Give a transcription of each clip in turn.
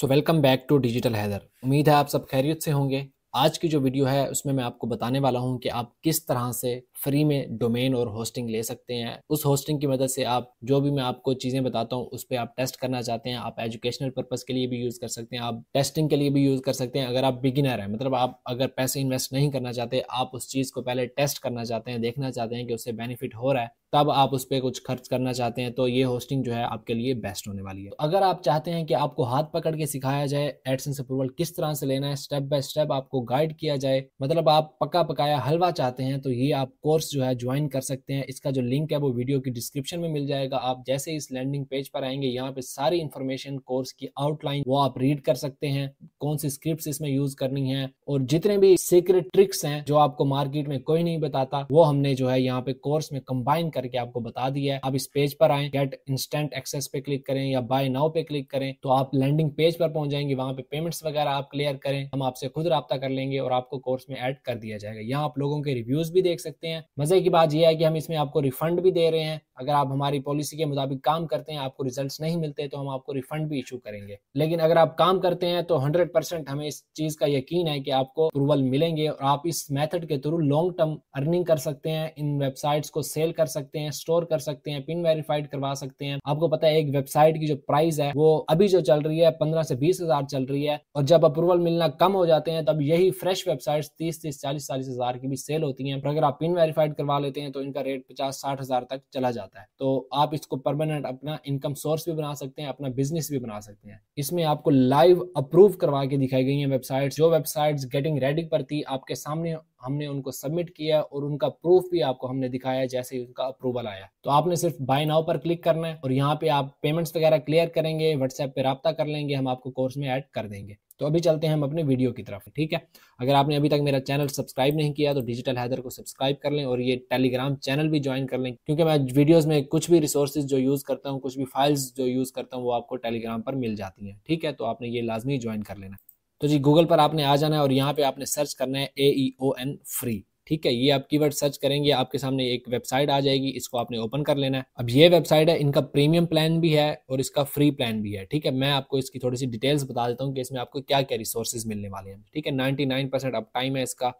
so welcome back to digital Haider उम्मीद है आप सब खैरियत से होंगे आज की जो वीडियो है उसमें मैं आपको बताने वाला हूं कि आप किस तरह से फ्री में डोमेन और होस्टिंग ले सकते हैं उस होस्टिंग की मदद से आप जो भी मैं आपको चीज़ें बताता हूँ उस पर आप टेस्ट करना चाहते हैं आप एजुकेशनल पर्पज़ के लिए भी यूज़ कर सकते हैं आप टेस्टिंग के लिए भी यूज़ कर सकते हैं अगर आप बिगिनर हैं मतलब आप अगर पैसे इन्वेस्ट नहीं करना चाहते आप उस चीज़ को पहले टेस्ट करना चाहते हैं देखना चाहते हैं कि उससे बेनिफिट हो रहा है तब आप उस पर कुछ खर्च करना चाहते हैं तो ये होस्टिंग जो है आपके लिए बेस्ट होने वाली है अगर आप चाहते हैं कि आपको हाथ पकड़ के सिखाया जाए एडसेंस अप्रूवल किस तरह से लेना है स्टेप बाय स्टेप आपको गाइड किया जाए मतलब आप पक्का पकाया हलवा चाहते हैं तो ये आप कोर्स जो है ज्वाइन कर सकते हैं इसका जो लिंक है वो वीडियो की डिस्क्रिप्शन में मिल जाएगा आप जैसे इस लैंडिंग पेज पर आएंगे यहाँ पे सारी इन्फॉर्मेशन कोर्स की आउटलाइन वो आप रीड कर सकते हैं कौन सी स्क्रिप्ट इसमें यूज करनी है और जितने भी सीक्रेट ट्रिक्स हैं जो आपको मार्केट में कोई नहीं बताता वो हमने जो है यहाँ पे कोर्स में कंबाइन करके आपको बता दिया है आप इस पेज पर आए गेट इंस्टेंट एक्सेस पे क्लिक करें या बाय नाउ पे क्लिक करें तो आप लैंडिंग पेज पर पहुंच जाएंगे वहां पे पेमेंट्स वगैरह आप क्लियर करें हम आपसे खुद रहा कर लेंगे और आपको कोर्स में ऐड कर दिया जाएगा यहाँ आप लोगों के रिव्यूज भी देख सकते हैं मजे की बात यह है कि हम इसमें आपको रिफंड भी दे रहे हैं अगर आप हमारी पॉलिसी के मुताबिक काम करते हैं आपको रिजल्ट नहीं मिलते तो हम आपको रिफंड भी इशू करेंगे लेकिन अगर आप काम करते हैं तो हंड्रेड हंड्रेड परसेंट हमें इस चीज का यकीन है कि आपको अप्रूवल मिलेंगे और आप इस मेथड के थ्रू लॉन्ग टर्म अर्निंग कर सकते हैं इन वेबसाइट्स को सेल कर सकते हैं स्टोर कर सकते हैं पिन वेरीफाइड करवा सकते हैं आपको पता है एक वेबसाइट की जो प्राइस है वो अभी जो चल रही है पंद्रह से बीस हजार चल रही है और जब अप्रूवल मिलना कम हो जाते हैं तब यही फ्रेश वेबसाइट तीस तीस चालीस चालीस हजार की भी सेल होती है अगर आप पिन वेरीफाइड करवा लेते हैं तो इनका रेट पचास साठ हजार तक चला जाता है तो आप इसको परमानेंट अपना इनकम सोर्स भी बना सकते हैं अपना बिजनेस भी बना सकते हैं इसमें आपको लाइव अप्रूव करवा बनवा के दिखाई गई हैं वेबसाइट्स जो वेबसाइट्स गेटिंग रेडी पर थी आपके सामने हमने उनको सबमिट किया और उनका प्रूफ भी आपको हमने दिखाया जैसे ही उनका अप्रूवल आया तो आपने सिर्फ बाय नाउ पर क्लिक करना है और यहाँ पे आप पेमेंट्स वगैरह क्लियर करेंगे व्हाट्सएप पे रहा कर लेंगे हम आपको कोर्स में ऐड कर देंगे तो अभी चलते हैं हम अपने वीडियो की तरफ ठीक है अगर आपने अभी तक मेरा चैनल सब्सक्राइब नहीं किया तो डिजिटल हैदर को सब्सक्राइब कर लें और ये टेलीग्राम चैनल भी ज्वाइन कर लें क्योंकि मैं वीडियोस में कुछ भी रिसोर्सेज जो यूज़ करता हूँ कुछ भी फाइल्स जो यूज़ करता हूँ वो आपको टेलीग्राम पर मिल जाती हैं ठीक है तो आपने ये लाजमी ज्वाइन कर लेना तो जी गूगल पर आपने आ जाना है और यहाँ पे आपने सर्च करना है ए ई ओ एन फ्री ठीक है ये आप कीवर्ड सर्च करेंगे आपके सामने एक वेबसाइट आ जाएगी इसको आपने ओपन कर लेना है अब ये वेबसाइट है इनका प्रीमियम प्लान भी है और इसका फ्री प्लान भी है ठीक है मैं आपको इसकी थोड़ी सी डिटेल्स बता देता हूँ कि इसमें आपको क्या क्या रिसोर्सेज मिलने वाले हैं ठीक है नाइनटी नाइन परसेंट टाइम है इसका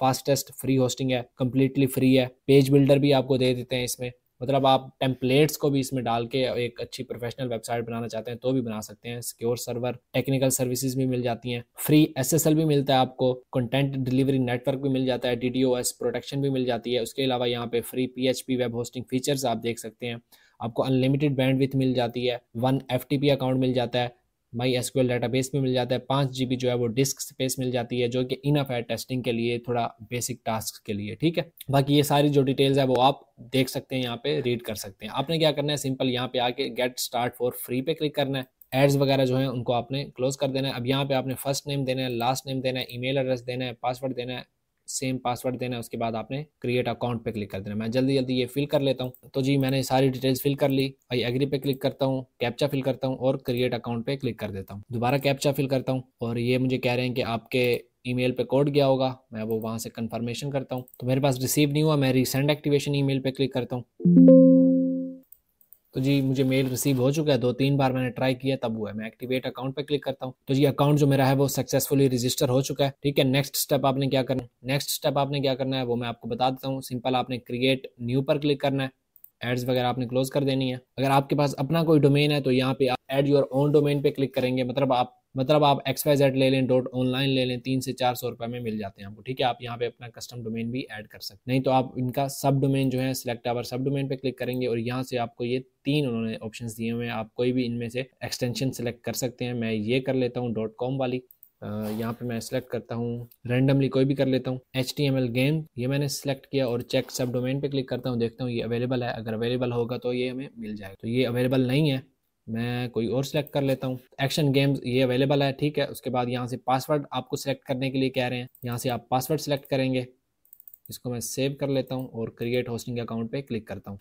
फास्टेस्ट फ्री होस्टिंग है कंप्लीटली फ्री है पेज बिल्डर भी आपको दे देते हैं इसमें मतलब आप टेम्पलेट्स को भी इसमें डाल के एक अच्छी प्रोफेशनल वेबसाइट बनाना चाहते हैं तो भी बना सकते हैं सिक्योर सर्वर टेक्निकल सर्विसेज भी मिल जाती हैं फ्री एसएसएल भी मिलता है आपको कंटेंट डिलीवरी नेटवर्क भी मिल जाता है डीडीओएस प्रोटेक्शन भी मिल जाती है उसके अलावा यहाँ पे free P web hosting features आप देख सकते हैं आपको अनलिमिटेड बैंडविथ मिल जाती है वन एफ अकाउंट मिल जाता है माई एस डेटाबेस में मिल जाता है पाँच जी जो है वो डिस्क स्पेस मिल जाती है जो कि इनफ है टेस्टिंग के लिए थोड़ा बेसिक टास्क के लिए ठीक है बाकी ये सारी जो डिटेल्स है वो आप देख सकते हैं यहाँ पे रीड कर सकते हैं आपने क्या करना है सिंपल यहाँ पे आके गेट स्टार्ट फॉर फ्री पे क्लिक करना है एड्स वगैरह जो है उनको आपने क्लोज कर देना है अब यहाँ पे आपने फर्स्ट नेम देना है लास्ट नेम देना है ईमेल एड्रेस देना है पासवर्ड देना है सेम पासवर्ड देना है उसके बाद आपने क्रिएट अकाउंट पे क्लिक कर देना मैं जल्दी जल्दी ये फिल कर लेता हूँ तो जी मैंने सारी डिटेल्स फिल कर ली भाई एग्री पे क्लिक करता हूँ कैप्चा फिल करता हूँ और क्रिएट अकाउंट पे क्लिक कर देता हूँ दोबारा कैप्चा फिल करता हूँ और ये मुझे कह रहे हैं कि आपके ईमेल पे कोड गया होगा मैं वो वहाँ से कंफर्मेशन करता हूँ तो मेरे पास रिसीव नहीं हुआ मैं रिसेंट एक्टिवेशन ईमेल पे क्लिक करता हूँ तो जी मुझे मेल रिसीव हो चुका है दो तीन बार मैंने ट्राई किया तब हुआ है मैं एक्टिवेट अकाउंट पे क्लिक करता हूँ तो जी अकाउंट जो मेरा है वो सक्सेसफुली रजिस्टर हो चुका है ठीक है नेक्स्ट स्टेप आपने क्या करना है नेक्स्ट स्टेप आपने क्या करना है वो मैं आपको बता देता हूँ सिंपल आपने क्रिएट न्यू पर क्लिक करना है एड्स वगैरह आपने क्लोज कर देनी है अगर आपके पास अपना कोई डोमेन है तो यहाँ पे आप एड योर ओन डोमेन पे क्लिक करेंगे मतलब आप मतलब आप एक्स वाई जेड ले लें डॉट ऑनलाइन ले लें तीन से चार सौ रुपये में मिल जाते हैं आपको ठीक है आप यहाँ पे अपना कस्टम डोमेन भी ऐड कर सकते हैं नहीं तो आप इनका सब डोमेन जो है सिलेक्ट आवर सब डोमेन पे क्लिक करेंगे और यहाँ से आपको ये तीन उन्होंने ऑप्शन दिए हुए हैं आप कोई भी इनमें से एक्सटेंशन सेलेक्ट कर सकते हैं मैं ये कर लेता हूँ डॉट कॉम वाली यहाँ पे मैं सिलेक्ट करता हूँ रैंडमली कोई भी कर लेता हूँ H T M L game ये मैंने सिलेक्ट किया और चेक सब डोमेन पे क्लिक करता हूँ देखता हूँ ये अवेलेबल है अगर अवेलेबल होगा तो ये हमें मिल जाएगा तो ये अवेलेबल नहीं है मैं कोई और सिलेक्ट कर लेता हूँ एक्शन गेम्स ये अवेलेबल है ठीक है उसके बाद यहाँ से पासवर्ड आपको सिलेक्ट करने के लिए कह रहे हैं यहाँ से आप पासवर्ड सिलेक्ट करेंगे इसको मैं सेव कर लेता हूँ और क्रिएट होस्टिंग अकाउंट पे क्लिक करता हूँ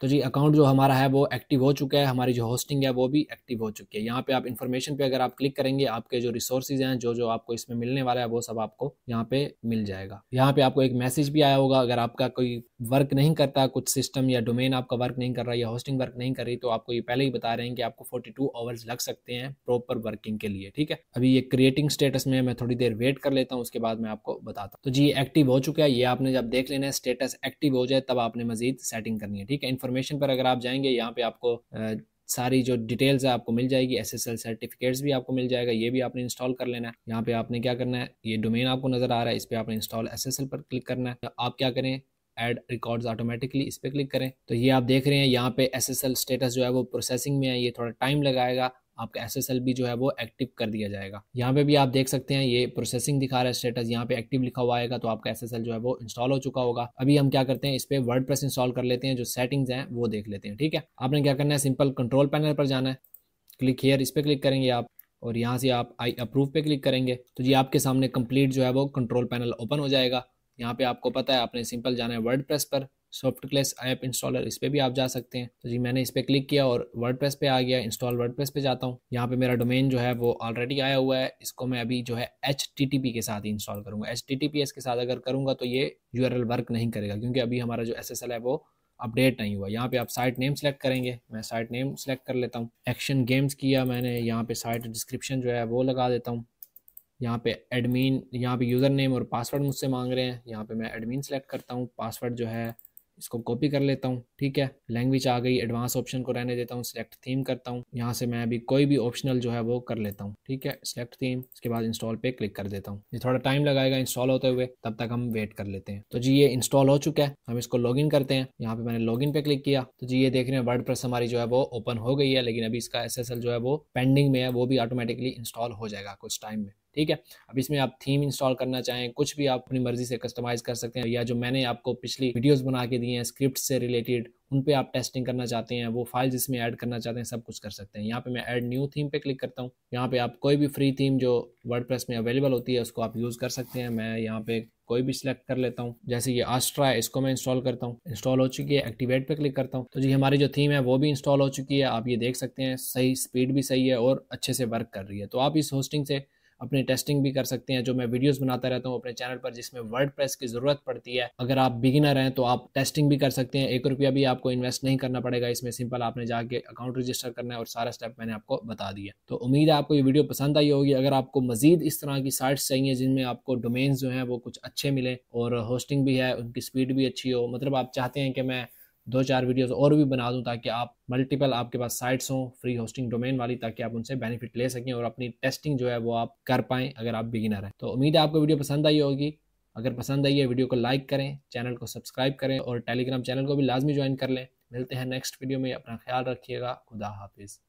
तो जी अकाउंट जो हमारा है वो एक्टिव हो चुका है हमारी जो होस्टिंग है वो भी एक्टिव हो चुकी है यहाँ पे आप इन्फॉर्मेशन पे अगर आप क्लिक करेंगे आपके जो रिसोर्सेज हैं जो जो आपको इसमें मिलने वाला है वो सब आपको यहाँ पे मिल जाएगा यहाँ पे आपको एक मैसेज भी आया होगा अगर आपका कोई वर्क नहीं करता कुछ सिस्टम या डोमेन आपका वर्क नहीं कर रहा या होस्टिंग वर्क नहीं कर रही तो आपको ये पहले ही बता रहे हैं कि आपको फोर्टी टू आवर्स लग सकते हैं प्रॉपर वर्किंग के लिए ठीक है अभी ये क्रिएटिंग स्टेटस में मैं थोड़ी देर वेट कर लेता हूँ उसके बाद मैं आपको बताता हूँ तो जी एक्टिव हो चुका है ये आपने जब देख लेना है स्टेटस एक्टिव हो जाए तब आपने मजीद सेटिंग करनी है ठीक है इन्फॉर्मेशन पर अगर आप जाएंगे यहाँ पे आपको सारी जो डिटेल्स है आपको मिल जाएगी एस एस एल सर्टिफिकेट्स भी आपको मिल जाएगा ये भी आपने इंस्टॉल कर लेना है यहाँ पे आपने क्या करना है ये डोमेन आपको नज़र आ रहा है इस पर आपने इंस्टॉल एस एस एल पर क्लिक करना है आप क्या करें एड रिकॉर्ड्स ऑटोमेटिकली इस पर क्लिक करें तो ये आप देख रहे हैं यहाँ पे एस एस एल स्टेटस जो है वो प्रोसेसिंग में है ये थोड़ा टाइम लगाएगा आपका एस भी जो है वो एक्टिव कर दिया जाएगा यहाँ पे भी आप देख सकते हैं ये प्रोसेसिंग दिखा रहा है स्टेटस यहाँ पे एक्टिव लिखा हुआ आएगा तो आपका एस जो है वो इंस्टॉल हो चुका होगा अभी हम क्या करते हैं इस पर वर्ड इंस्टॉल कर लेते हैं जो सेटिंग्स हैं वो देख लेते हैं ठीक है आपने क्या करना है सिंपल कंट्रोल पैनल पर जाना है क्लिक हेयर इस पर क्लिक करेंगे आप और यहाँ से आप आई अप्रूव पे क्लिक करेंगे तो ये आपके सामने कंप्लीट जो है वो कंट्रोल पैनल ओपन हो जाएगा यहाँ पे आपको पता है आपने सिंपल जाना है वर्ड पर सॉफ्ट क्लेस ऐप इंस्टॉलर इस पर भी आप जा सकते हैं तो जी मैंने इस पर क्लिक किया और वर्ड पे आ गया इंस्टॉल वर्ड पे जाता हूँ यहाँ पे मेरा डोमेन जो है वो ऑलरेडी आया हुआ है इसको मैं अभी जो है एच के साथ ही इंस्टॉल करूंगा एच के साथ अगर करूंगा तो ये यू वर्क नहीं करेगा क्योंकि अभी हमारा जो एस है वो अपडेट नहीं हुआ यहाँ पे आप साइट नेम सेलेक्ट करेंगे मैं साइट नेम सेलेक्ट कर लेता हूँ एक्शन गेम्स किया मैंने यहाँ पे साइट डिस्क्रिप्शन जो है वो लगा देता हूँ यहाँ पे एडमिन यहाँ पे यूज़र नेम और पासवर्ड मुझसे मांग रहे हैं यहाँ पे मैं एडमिन सेलेक्ट करता हूँ पासवर्ड जो है इसको कॉपी कर लेता हूँ ठीक है लैंग्वेज आ गई एडवांस ऑप्शन को रहने देता हूँ सिलेक्ट थीम करता हूँ यहाँ से मैं अभी कोई भी ऑप्शनल जो है वो कर लेता हूँ ठीक है सिलेक्ट थीम इसके बाद इंस्टॉल पे क्लिक कर देता हूँ ये थोड़ा टाइम लगाएगा इंस्टॉल होते हुए तब तक हम वेट कर लेते हैं तो जी ये इंस्टॉल हो चुका है हम इसको लॉग करते हैं यहाँ पे मैंने लॉग पे क्लिक किया तो जी ये देख रहे हैं वर्ड हमारी जो है वो ओपन हो गई है लेकिन अभी इसका एस जो है वो पेंडिंग में है वो भी ऑटोमेटिकली इंस्टॉल हो जाएगा कुछ टाइम में ठीक है अब इसमें आप थीम इंस्टॉल करना चाहें कुछ भी आप अपनी मर्जी से कस्टमाइज कर सकते हैं या जो मैंने आपको पिछली वीडियोस बना के दिए हैं स्क्रिप्ट से रिलेटेड उन पर आप टेस्टिंग करना चाहते हैं वो फाइल्स इसमें ऐड करना चाहते हैं सब कुछ कर सकते हैं यहाँ पे मैं ऐड न्यू थीम पे क्लिक करता हूँ यहाँ पे आप कोई भी फ्री थीम जो वर्ड में अवेलेबल होती है उसको आप यूज़ कर सकते हैं मैं यहाँ पे कोई भी सिलेक्ट कर लेता हूँ जैसे ये आस्ट्रा है इसको मैं इंस्टॉल करता हूँ इंस्टॉल हो चुकी है एक्टिवेट पे क्लिक करता हूँ तो जी हमारी जो थीम है वो भी इंस्टॉल हो चुकी है आप ये देख सकते हैं सही स्पीड भी सही है और अच्छे से वर्क कर रही है तो आप इस होस्टिंग से अपनी टेस्टिंग भी कर सकते हैं जो मैं वीडियोस बनाता रहता हूँ अपने चैनल पर जिसमें वर्ड की ज़रूरत पड़ती है अगर आप बिगिनर हैं तो आप टेस्टिंग भी कर सकते हैं एक रुपया भी आपको इन्वेस्ट नहीं करना पड़ेगा इसमें सिंपल आपने जाके अकाउंट रजिस्टर करना है और सारा स्टेप मैंने आपको बता दिया तो उम्मीद है आपको ये वीडियो पसंद आई होगी अगर आपको मजीद इस तरह की साइट्स चाहिए जिनमें आपको डोमेन्स जो है वो कुछ अच्छे मिले और होस्टिंग भी है उनकी स्पीड भी अच्छी हो मतलब आप चाहते हैं कि मैं दो चार वीडियोस और भी बना दूं ताकि आप मल्टीपल आपके पास साइट्स हों फ्री होस्टिंग डोमेन वाली ताकि आप उनसे बेनिफिट ले सकें और अपनी टेस्टिंग जो है वो आप कर पाएँ अगर आप बिगिनर हैं तो उम्मीद है आपको वीडियो पसंद आई होगी अगर पसंद आई है वीडियो को लाइक करें चैनल को सब्सक्राइब करें और टेलीग्राम चैनल को भी लाजमी ज्वाइन कर लें मिलते हैं नेक्स्ट वीडियो में अपना ख्याल रखिएगा खुदा हाफिज़